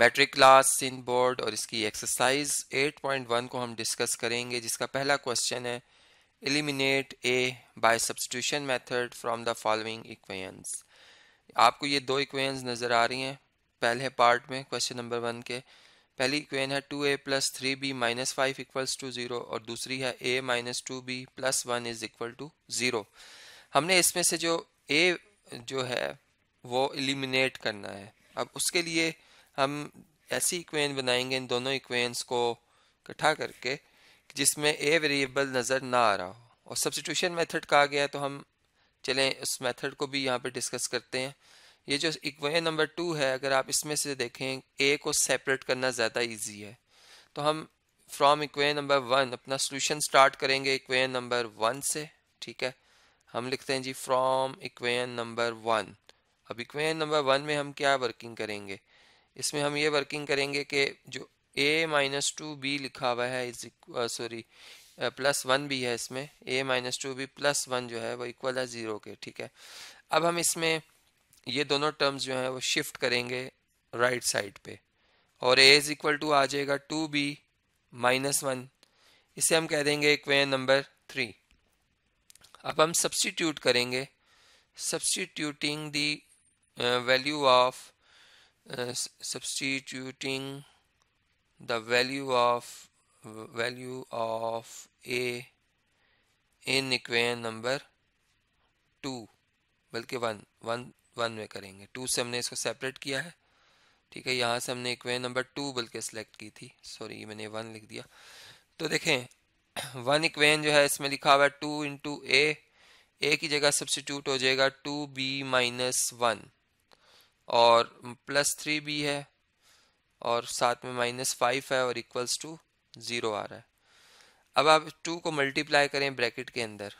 matric class सिन board और इसकी exercise 8.1 को हम डिस्कस करेंगे जिसका पहला क्वेश्चन है eliminate A by substitution method from the following equations आपको ये दो इक्वेंस नज़र आ रही हैं पहले पार्ट में क्वेश्चन नंबर वन के पहली इक्वेन है two A plus three B minus five equals to zero और दूसरी है ए minus two B plus one is equal to zero हमने इसमें से जो ए जो है वो एलिमिनेट करना है अब उसके लिए हम ऐसी इक्वेन बनाएंगे इन दोनों इक्वेंस को इकट्ठा करके जिसमें ए वेरिएबल नज़र ना आ रहा हो और सब्सिट्यूशन मेथड कहा गया है तो हम चलें उस मेथड को भी यहाँ पर डिस्कस करते हैं ये जो इक्वेन नंबर टू है अगर आप इसमें से देखें ए को सेपरेट करना ज़्यादा ईजी है तो हम फ्रॉम इक्वेन नंबर वन अपना सोल्यूशन स्टार्ट करेंगे इक्वेन नंबर वन से ठीक है हम लिखते हैं जी फ्रॉम इक्वेन नंबर वन अब इक्वेन नंबर वन में हम क्या वर्किंग करेंगे इसमें हम ये वर्किंग करेंगे कि जो ए माइनस टू बी लिखा हुआ है इज सॉरी प्लस वन भी है इसमें A minus two B plus one जो है वो इक्वल है ज़ीरो के ठीक है अब हम इसमें ये दोनों टर्म्स जो हैं वो शिफ्ट करेंगे राइट right साइड पे और ए इज़ इक्वल टू आ जाएगा टू बी माइनस वन इसे हम कह देंगे इक्वेन नंबर थ्री अब हम सब्सटीट्यूट करेंगे substituting the value of Uh, substituting the value of value of a in equation number two बल्कि वन वन वन में करेंगे टू से हमने इसको सेपरेट किया है ठीक है यहाँ से हमने इक्वेन नंबर टू बल्कि सेलेक्ट की थी सॉरी मैंने वन लिख दिया तो देखें वन इक्वेन जो है इसमें लिखा हुआ है टू इंटू ए ए की जगह सब्सिट्यूट हो जाएगा टू बी माइनस वन और प्लस थ्री बी है और साथ में माइनस फाइव है और इक्वल्स टू ज़ीरो आ रहा है अब आप टू को मल्टीप्लाई करें ब्रैकेट के अंदर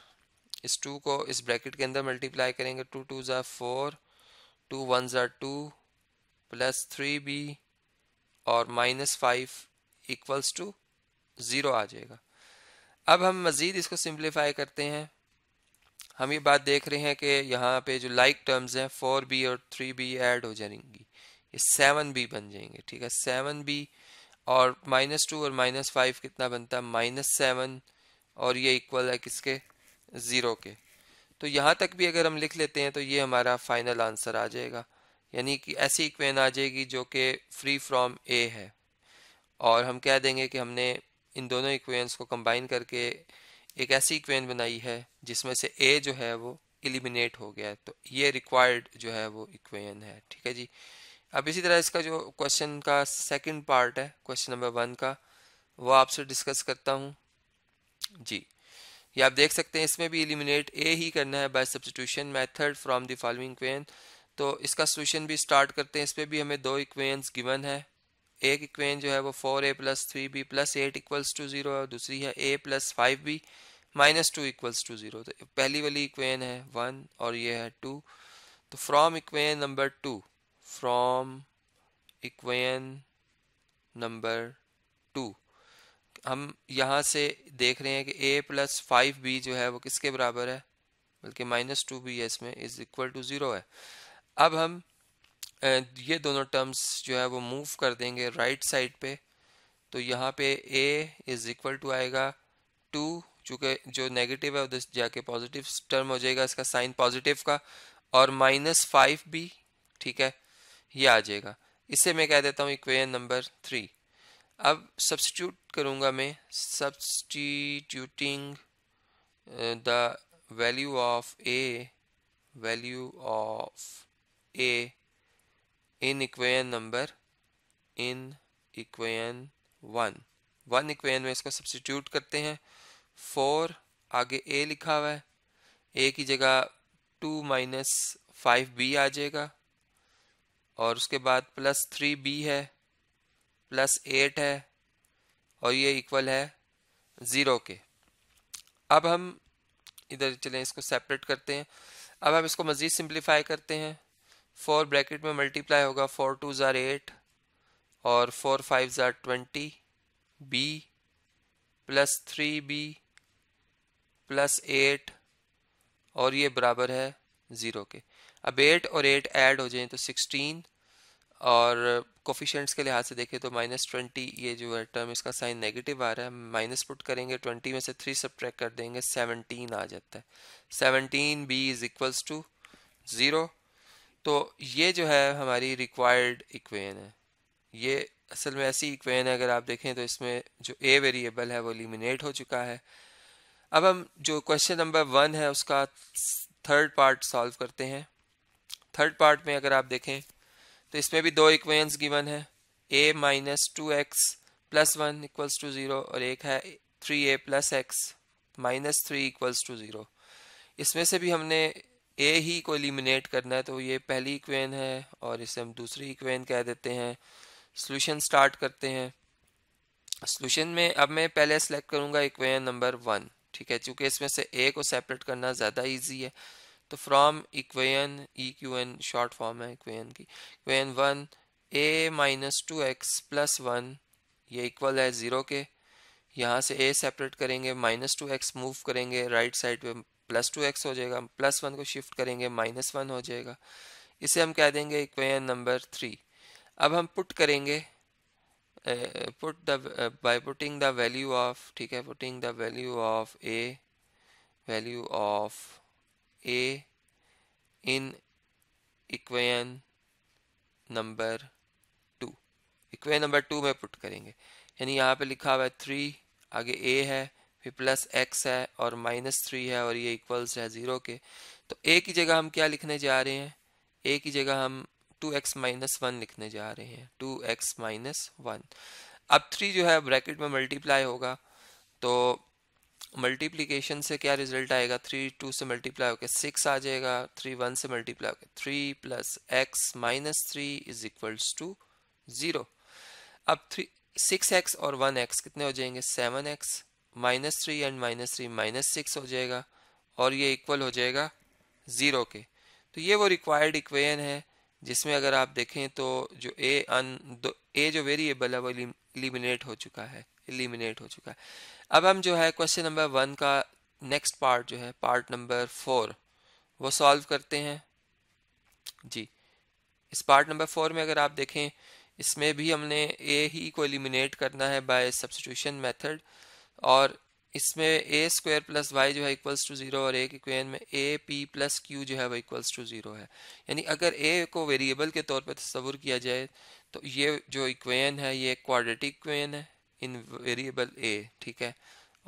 इस टू को इस ब्रैकेट के अंदर मल्टीप्लाई करेंगे टू टू ज़ा फोर टू वन ज़ा टू प्लस थ्री बी और minus five equals to zero आ जाएगा अब हम मज़ीद इसको सिंप्लीफाई करते हैं हम ये बात देख रहे हैं कि यहाँ पे जो लाइक टर्म्स हैं फोर बी और थ्री बी एड हो जाएंगी ये सेवन बी बन जाएंगे ठीक है सेवन बी और माइनस टू और माइनस फाइव कितना बनता है माइनस सेवन और ये इक्वल है किसके ज़ीरो के तो यहाँ तक भी अगर हम लिख लेते हैं तो ये हमारा फाइनल आंसर आ जाएगा यानी कि ऐसी इक्वेन आ जाएगी जो कि फ्री फ्रॉम ए है और हम कह देंगे कि हमने इन दोनों इक्वेंस को कंबाइन करके एक ऐसी इक्वेन बनाई है जिसमें से ए जो है वो एलिमिनेट हो गया तो ये रिक्वायर्ड जो है वो इक्वेन है ठीक है जी अब इसी तरह इसका जो क्वेश्चन का सेकंड पार्ट है क्वेश्चन नंबर वन का वो आपसे डिस्कस करता हूँ जी ये आप देख सकते हैं इसमें भी एलिमिनेट ए ही करना है by substitution method from the following equation तो इसका सोल्यूशन भी स्टार्ट करते हैं इस पर भी हमें दो इक्वेंस गिवन है एक इक्वेन जो है वो four A plus three B plus eight equals to zero और दूसरी है A plus five B minus two equals to zero तो पहली वाली इक्वेन है वन और ये है टू तो from equation number two from equation number two हम यहाँ से देख रहे हैं कि ए प्लस फाइव बी जो है वो किसके बराबर है बल्कि माइनस टू बी है इसमें इज़ इक्वल टू ज़ीरो है अब हम ये दोनों टर्म्स जो है वो मूव कर देंगे राइट right साइड पे तो यहाँ पे ए इज़ इक्वल टू आएगा टू चूँकि जो नेगेटिव है उधर जाके पॉजिटिव टर्म हो जाएगा इसका साइन पॉजिटिव का और माइनस फाइव भी ठीक है ये आ जाएगा इसे मैं कह देता हूँ इक्वेशन नंबर थ्री अब सब्सटीट्यूट करूँगा मैं substituting the value of A value of A in equation number in equation one one equation में इसको सब्सटीट्यूट करते हैं फोर आगे ए लिखा हुआ है ए की जगह टू माइनस फाइव बी आ जाएगा और उसके बाद प्लस थ्री बी है प्लस एट है और ये इक्वल है ज़ीरो के अब हम इधर चलें इसको सेपरेट करते हैं अब हम इसको मज़ीद सिंप्लीफाई करते हैं फोर ब्रैकेट में मल्टीप्लाई होगा फोर टू ज़ार एट और फोर फाइव ज़ार twenty B plus three B plus eight और ये बराबर है ज़ीरो के अब एट और एट ऐड हो जाए तो सिक्सटीन और कोफिशेंट्स के लिहाज से देखें तो माइनस ट्वेंटी ये जो है टर्म इसका साइन नेगेटिव आ रहा है माइनस पुट करेंगे ट्वेंटी में से थ्री सब कर देंगे सेवनटीन आ जाता है seventeen B is equals to zero तो ये जो है हमारी रिक्वायर्ड इक्वेन है ये असल में ऐसी इक्वेन है अगर आप देखें तो इसमें जो ए वेरिएबल है वो एलिमिनेट हो चुका है अब हम जो क्वेश्चन नंबर वन है उसका थर्ड पार्ट सॉल्व करते हैं थर्ड पार्ट में अगर आप देखें तो इसमें भी दो इक्वेंस गिवन है ए minus two X plus one equals to zero और एक है three A plus X minus three equals to zero इसमें से भी हमने ए ही को एलिमिनेट करना है तो ये पहली इक्वेन है और इसे हम दूसरी इक्वेन कह देते हैं सोल्यूशन स्टार्ट करते हैं सोल्यूशन में अब मैं पहले सेलेक्ट करूँगा इक्वेन नंबर वन ठीक है चूंकि इसमें से ए को सेपरेट करना ज़्यादा ईजी है तो from equation E Q N short form है इक्वेन की equation one A minus two X plus one ये इक्वल है ज़ीरो के यहाँ से ए सेपरेट करेंगे माइनस टू एक्स मूव करेंगे राइट साइड पे प्लस टू एक्स हो जाएगा प्लस वन को शिफ्ट करेंगे माइनस वन हो जाएगा इसे हम कह देंगे इक्वेन नंबर थ्री अब हम पुट करेंगे put put the uh, by putting the value of ठीक है putting the value of a value of a in equation number two equation number two में पुट करेंगे यानी यहाँ पे लिखा हुआ है थ्री आगे ए है फिर प्लस एक्स है और माइनस थ्री है और ये इक्वल्स है ज़ीरो के तो ए की जगह हम क्या लिखने जा रहे हैं ए की जगह हम टू एक्स माइनस वन लिखने जा रहे हैं टू एक्स माइनस वन अब थ्री जो है ब्रैकेट में मल्टीप्लाई होगा तो मल्टीप्लीकेशन से क्या रिजल्ट आएगा थ्री टू से मल्टीप्लाई होकर सिक्स आ जाएगा थ्री वन से मल्टीप्लाई होकर three plus X minus three is equals to zero अब थ्री सिक्स एक्स और वन एक्स कितने हो जाएंगे seven X minus three and minus three minus six हो जाएगा और ये इक्वल हो जाएगा ज़ीरो के तो ये वो रिक्वायर्ड इक्वेशन है जिसमें अगर आप देखें तो जो ए अन दो ए जो वेरिएबल है वो एलिमिनेट हो चुका है एलिमिनेट हो चुका है अब हम जो है क्वेश्चन नंबर वन का नेक्स्ट पार्ट जो है पार्ट नंबर फोर वो सॉल्व करते हैं जी इस पार्ट नंबर फोर में अगर आप देखें इसमें भी हमने ए ही को एलिमिनेट करना है बाय सब्सिट्यूशन मेथड और इसमें ए स्क्वायर प्लस वाई जो है इक्वल्स टू जीरो और ए के क्वेन में ए पी प्लस क्यू जो है वो इक्वल्स टू जीरो है यानी अगर ए को वेरिएबल के तौर पर तस्वुर किया जाए तो ये जो इक्वेन है ये क्वाड्रेटिक इक्वेन है इन वेरिएबल ए ठीक है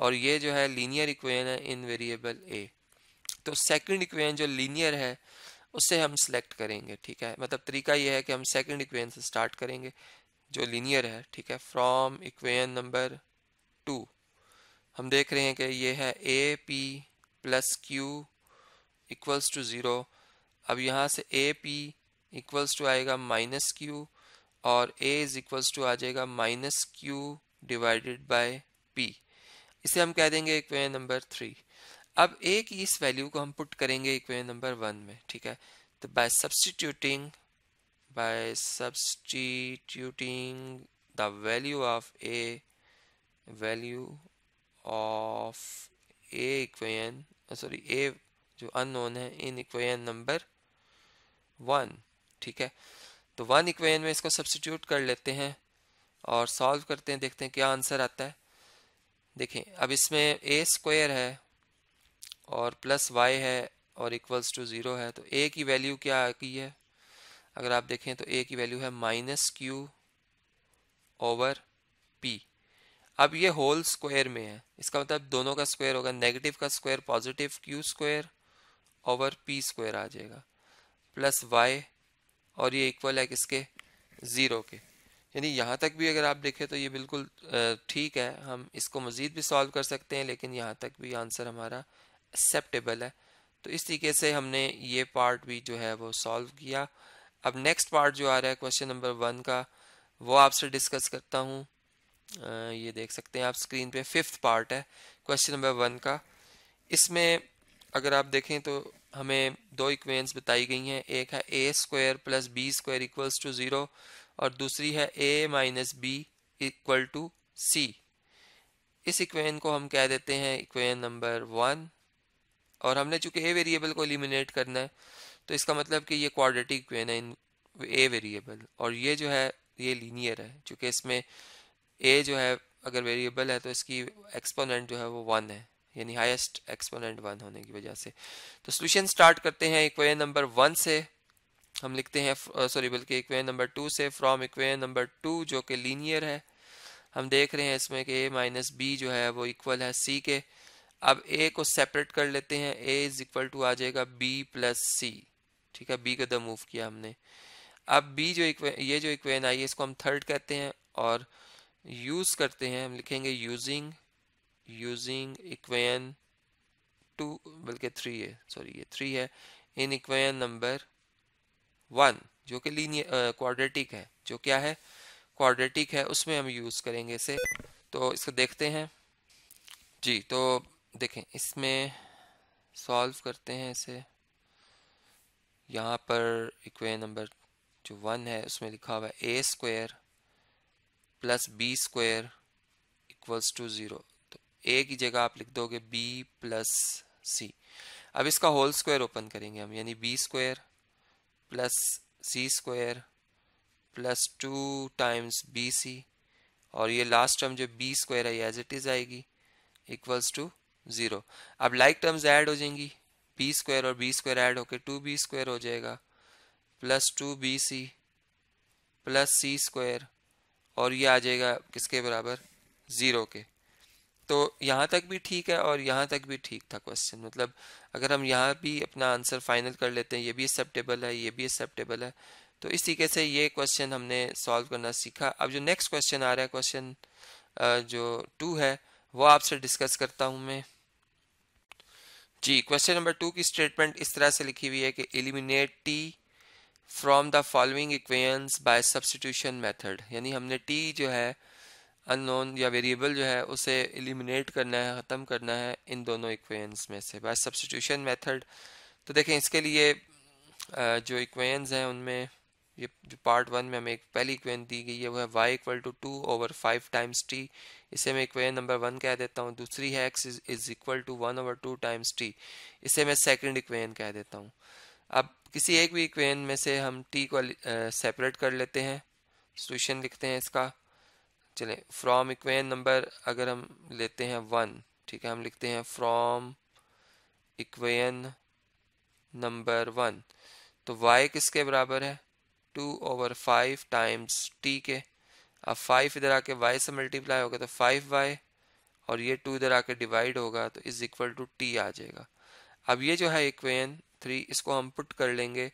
और ये जो है लीनियर इक्वेन है इन वेरिएबल ए तो सेकेंड इक्वेन जो लीनियर है उससे हम सेलेक्ट करेंगे ठीक है मतलब तरीका यह है कि हम सेकेंड इक्वेन से स्टार्ट करेंगे जो लीनियर है ठीक है फ्रॉम इक्वेन नंबर टू हम देख रहे हैं कि ये है A P plus Q equals to zero अब यहाँ से ए पी इक्वल्स टू आएगा माइनस क्यू और ए इज़ इक्वल्स टू आ जाएगा minus Q divided by P इसे हम कह देंगे इक्वेशन नंबर थ्री अब ए की इस वैल्यू को हम पुट करेंगे इक्वेशन नंबर वन में ठीक है तो by substituting by substituting the value of A value of A equation sorry A जो अननोन है इन इक्वेन नंबर वन ठीक है तो वन इक्वेन में इसको सब्सिट्यूट कर लेते हैं और सॉल्व करते हैं देखते हैं क्या आंसर आता है देखें अब इसमें ए स्क्वायर है और प्लस वाई है और इक्वल्स टू ज़ीरो है तो ए की वैल्यू क्या आ गई है अगर आप देखें तो ए की वैल्यू है माइनस क्यू ओवर पी अब ये होल स्क्वायर में है इसका मतलब दोनों का स्क्वायर होगा नेगेटिव का square positive Q square over P square आ जाएगा प्लस वाई और ये इक्वल है किसके ज़ीरो के यानी यहाँ तक भी अगर आप देखें तो ये बिल्कुल ठीक है हम इसको मज़ीद भी सॉल्व कर सकते हैं लेकिन यहाँ तक भी आंसर हमारा एक्सेप्टेबल है तो इस तरीके से हमने ये पार्ट भी जो है वो सॉल्व किया अब नेक्स्ट पार्ट जो आ रहा है क्वेश्चन नंबर वन का वो आपसे डिस्कस करता हूँ ये देख सकते हैं आप स्क्रीन पे फिफ्थ पार्ट है क्वेश्चन नंबर वन का इसमें अगर आप देखें तो हमें दो इक्वेंस बताई गई हैं एक है a square plus b square equals to zero और दूसरी है ए minus b equal to c इस इक्वेन को हम कह देते हैं इक्वेन नंबर वन और हमने चूंकि ए वेरिएबल को एलिमिनेट करना है तो इसका मतलब कि ये क्वाड्रेटिक इक्वेन है इन ए वेरिएबल और ये जो है ये लीनियर है चूंकि इसमें ए जो है अगर वेरिएबल है तो इसकी एक्सपोनेंट जो है वो वन है यानी हाईएस्ट एक्सपोनेंट वन होने की वजह से तो सॉल्यूशन स्टार्ट करते हैं इक्वेशन नंबर वन से हम लिखते हैं सॉरी बल्कि इक्वेशन नंबर टू से फ्रॉम इक्वेशन नंबर टू जो कि लीनियर है हम देख रहे हैं इसमें कि ए माइनस बी जो है वो इक्वल है सी के अब ए को सेपरेट कर लेते हैं ए इज इक्वल टू आ जाएगा बी प्लस सी ठीक है बी का द मूव किया हमने अब बी जो ये जो इक्वेन आई है इसको हम थर्ड कहते हैं और यूज करते हैं हम लिखेंगे यूजिंग यूजिंग इक्वेन टू बल्कि थ्री है सॉरी ये थ्री है इन इक्वेन नंबर वन जो कि लीनियर क्वाड्रेटिक है जो क्या है क्वाड्रेटिक है उसमें हम यूज करेंगे इसे तो इसको देखते हैं जी तो देखें इसमें सॉल्व करते हैं इसे यहाँ पर इक्वेन नंबर जो वन है उसमें लिखा हुआ है a square plus b square equals to zero तो ए की जगह आप लिख दोगे बी प्लस सी अब इसका होल स्क्वायर ओपन करेंगे हम यानी b square plus c square plus two times b c और ये लास्ट टर्म जो बी स्क्वायर है एज इट इज़ आएगी इक्वल्स टू ज़ीरो अब लाइक टर्म्स ऐड हो जाएंगी बी स्क्वायर और बी स्क्वायर ऐड होकर टू बी स्क्वायर हो जाएगा plus two b c plus c square और ये आ जाएगा किसके बराबर ज़ीरो के तो यहाँ तक भी ठीक है और यहाँ तक भी ठीक था क्वेश्चन मतलब अगर हम यहाँ भी अपना आंसर फाइनल कर लेते हैं ये भी एक्सेप्टेबल है ये भी एक्सेप्टेबल है तो इस तरीके से ये क्वेश्चन हमने सॉल्व करना सीखा अब जो नेक्स्ट क्वेश्चन आ रहा है क्वेश्चन जो टू है वो आपसे डिस्कस करता हूँ मैं जी क्वेश्चन नंबर टू की स्टेटमेंट इस तरह से लिखी हुई है कि eliminate t from the following equations by substitution method यानी हमने टी जो है अननोन या वेरिएबल जो है उसे एलिमिनेट करना है ख़त्म करना है इन दोनों इक्वेंस में से बाय सब्सटीट्यूशन मेथड तो देखें इसके लिए जो इक्वेंस हैं उनमें ये जो पार्ट वन में हमें एक पहली इक्वेन दी गई है वो है y equal to two over five times t इसे मैं इक्वेन नंबर वन कह देता हूँ दूसरी है x is equal to one over two times t इसे मैं सेकंड इक्वेन कह देता हूँ अब किसी एक भी इक्वेन में से हम टी को सेपरेट कर लेते हैं सोल्यूशन लिखते हैं इसका चले फ्रॉम इक्वेन नंबर अगर हम लेते हैं वन ठीक है हम लिखते हैं फ्रॉम इक्वेन नंबर वन तो y किसके बराबर है two over five times t के अब फाइव इधर आके y से मल्टीप्लाई होगा तो फाइव वाई और ये टू इधर आके डिवाइड होगा तो इज इक्वल टू टी आ जाएगा अब ये जो है इक्वेन थ्री इसको हम पुट कर लेंगे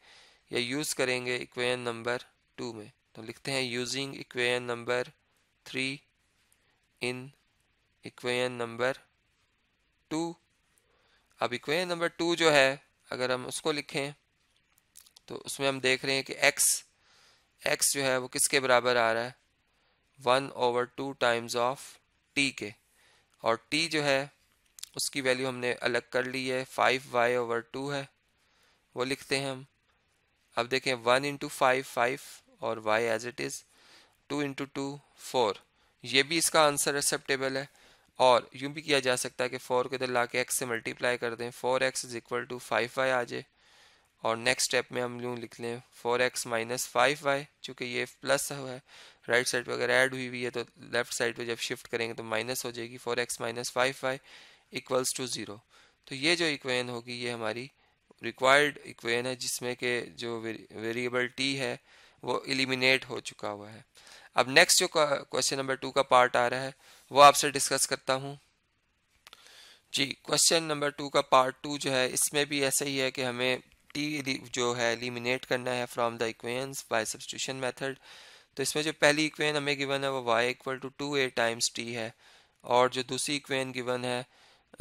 या यूज़ करेंगे इक्वेशन नंबर टू में तो लिखते हैं using equation number three in equation number two अब इक्वेशन नंबर टू जो है अगर हम उसको लिखें तो उसमें हम देख रहे हैं कि x x जो है वो किसके बराबर आ रहा है one over two times of t के और t जो है उसकी वैल्यू हमने अलग कर ली है फाइव वाई ओवर टू है वो लिखते हैं हम अब देखें वन इंटू फाइव फाइव और y as it is two into two four ये भी इसका आंसर एक्सेप्टेबल है और यूँ भी किया जा सकता है कि फोर को इधर ला के एक्स से मल्टीप्लाई कर दें four x is equal to five y आ जाए और नेक्स्ट स्टेप में हम यूँ लिख लें four x minus five y चूँकि ये प्लस है राइट साइड पर अगर ऐड हुई हुई है तो लेफ्ट साइड पर जब शिफ्ट करेंगे तो माइनस हो जाएगी four x minus five y equals to zero तो ये जो इक्वेन होगी ये हमारी रिक्वायर्ड इक्वेन है जिसमें के जो वेरिएबल टी है वो इलिमिनेट हो चुका हुआ है अब नेक्स्ट जो क्वेश्चन नंबर टू का पार्ट आ रहा है वो आपसे डिस्कस करता हूँ जी क्वेश्चन नंबर टू का पार्ट टू जो है इसमें भी ऐसा ही है कि हमें टी जो है एलिमिनेट करना है from the equations by substitution method तो इसमें जो पहली इक्वेन हमें गिवन है वो y equal to two a times t है और जो दूसरी इक्वेन गिवन है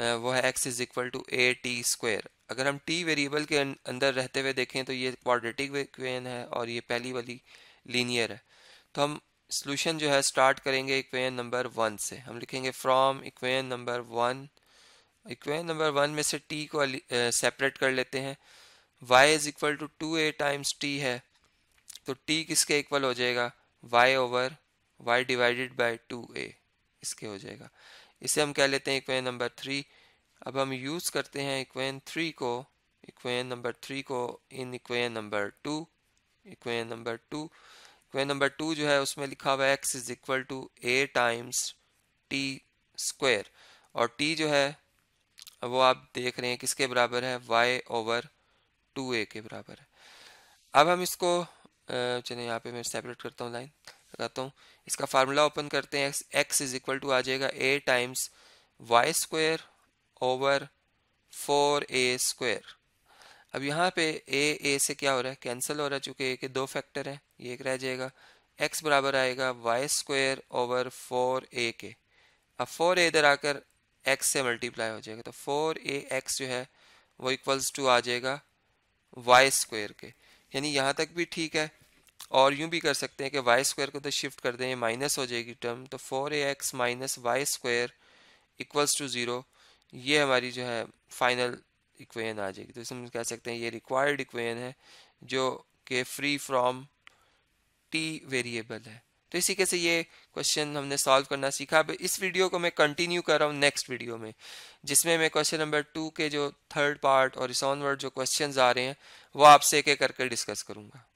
वो है x is equal to a t square अगर हम टी वेरिएबल के अं-, अंदर रहते हुए देखें तो ये क्वाड्रेटिक इक्वेशन है और ये पहली वाली लीनियर है तो हम सॉल्यूशन जो है स्टार्ट करेंगे इक्वेशन नंबर वन से हम लिखेंगे from equation number one equation number one में से टी को सेपरेट कर लेते हैं y is equal to two a times t है तो t किसके इक्वल हो जाएगा y over y divided by two a इसके हो जाएगा इसे हम कह लेते हैं इक्वेन नंबर थ्री अब हम यूज़ करते हैं इक्वेन थ्री को इक्वेन नंबर थ्री को in equation number two equation number two equation number two जो है उसमें लिखा हुआ है x is equal to a times t square और टी जो है वो आप देख रहे हैं किसके बराबर है वाई ओवर टू ए के बराबर है अब हम इसको चलिए यहाँ पे मैं सेपरेट करता हूँ लाइन लगाता हूँ इसका फार्मूला ओपन करते हैं एक्स इज इक्वल टू आ जाएगा a times y square over four a square अब यहाँ पे ए ए से क्या हो रहा है कैंसिल हो रहा है चूँकि ए के दो फैक्टर हैं ये एक रह जाएगा एक्स बराबर आएगा y square over four a के अब फोर ए इधर आकर एक्स से मल्टीप्लाई हो जाएगा तो फोर ए एक्स जो है वो इक्वल्स टू आ जाएगा वाई स्क्वेयर के यानी यहाँ तक भी ठीक है और यूं भी कर सकते हैं कि वाई स्क्वायर को तो शिफ्ट कर दें माइनस हो जाएगी टर्म तो four a x minus y square equals to zero ये हमारी जो है फाइनल इक्वेशन आ जाएगी तो इसमें कह सकते हैं ये रिक्वायर्ड इक्वेशन है जो कि फ्री फ्रॉम टी वेरिएबल है तो इसी के से ये क्वेश्चन हमने सॉल्व करना सीखा अब इस वीडियो को मैं कंटिन्यू कर रहा हूँ नेक्स्ट वीडियो में जिसमें मैं क्वेश्चन नंबर टू के जो थर्ड पार्ट और इस ऑनवर्ड जो क्वेश्चन आ रहे हैं वो आपसे एक एक करके डिस्कस करूँगा